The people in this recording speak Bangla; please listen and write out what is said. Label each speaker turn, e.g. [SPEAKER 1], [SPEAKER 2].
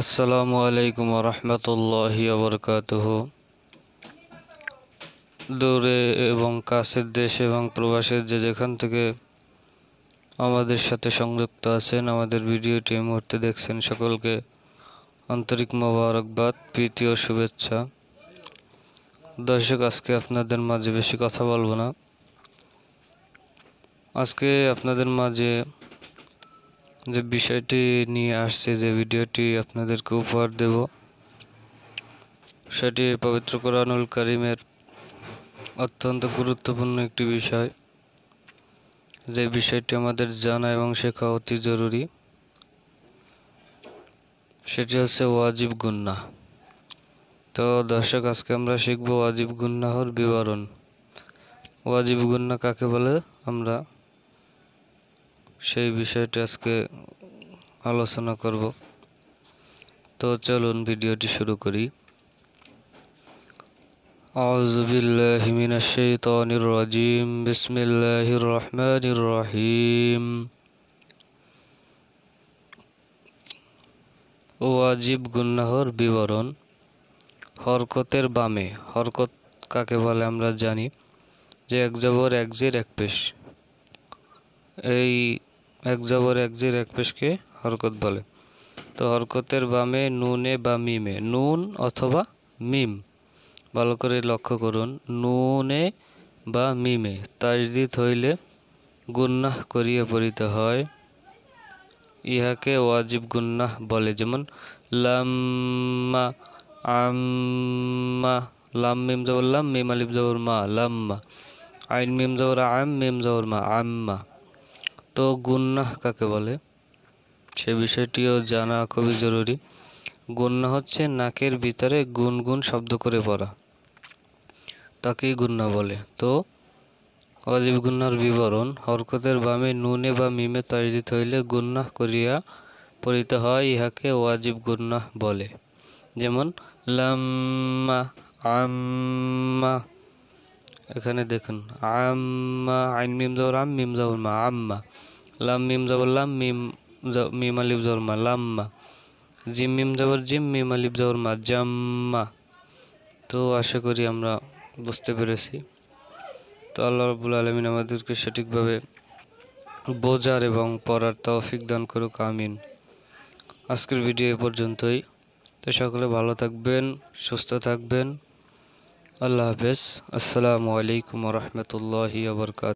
[SPEAKER 1] আসসালামু আলাইকুম রহমতুল্লাহি আবরকাতহ দূরে এবং কাছের দেশ এবং প্রবাসের যে যেখান থেকে আমাদের সাথে সংযুক্ত আছেন আমাদের ভিডিওটি এই মুহূর্তে দেখছেন সকলকে আন্তরিক মোবারকবাদ প্রীতি ও শুভেচ্ছা দর্শক আজকে আপনাদের মাঝে বেশি কথা বলবো না আজকে আপনাদের মাঝে যে বিষয়টি নিয়ে আসছি যে ভিডিওটি আপনাদেরকে উপহার দেব সেটি পবিত্র কোরআনুল করিমের অত্যন্ত গুরুত্বপূর্ণ একটি বিষয় যে বিষয়টি আমাদের জানা এবং শেখা অতি জরুরি সেটি হচ্ছে ওয়াজিব গুন্না তো দর্শক আজকে আমরা শিখব ওয়াজিব গুন্নাহর বিবরণ ওয়াজিব গুন্না কাকে বলে আমরা সেই বিষয়টি আজকে আলোচনা করব তো চলুন ভিডিওটি শুরু করি أعوذ بالله من الشيطان ওয়াজিব গুন্নাহর বিবরণ হরকতের বামে হরকত কাকে বলে আমরা জানি যে এক জবর এক জির এক পেশ এই এক জবর এক জির এক পেশকে হরকত বলে তো হরকতের বামে নুনে বা মিমে নুন অথবা মিম ভালো করে লক্ষ্য করুন নুনে বা মিমে তাজদিদ হইলে গুন্নাহ করিয়া পড়িতে হয় ইহাকে ওয়াজিব গুন্নাহ বলে যেমন লাম্মা আম্মা লাম মিম জবর লাম মিম আলিম জবর মা লাম্মা আইন মিম জবর আম মিম জবর মা আম্মা তো গুন্নাহ কাকে বলে সে বিষয়টিও জানা খুবই জরুরি গুন্না হচ্ছে নাকের ভিতরে গুনগুন শব্দ করে পড়া তাকেই গুন্না বলে তো অজীব গুন্নার বিবরণ হরকতের বামে নুনে বা মিমে তৈরিত হইলে গুন্নাহ করিয়া পরিত হয় ইহাকে ওয়াজিব গুন্নাহ বলে যেমন লাম্মা আম্মা এখানে দেখুন আম্মা আইন মিম যাওয়ার আম মিম যাওয়ার মা আম্মা লাম মিম জবর লাম মিম মিম আলিফ জবর মা লাম্মা জিম মিম জবর জিম মিম আলিফ জবর মা জাম্মা তো আশা করি আমরা বুঝতে পেরেছি তো আল্লাহ রবুল আলমিন আমাদেরকে সঠিকভাবে বোঝার এবং পড়ার তৌফিক দান করুক আমিন আজকের ভিডিও এ পর্যন্তই তো সকলে ভালো থাকবেন সুস্থ থাকবেন আল্লাহ হাফেজ আসসালামু আলাইকুম রহমতুল্লাহি আবরকাত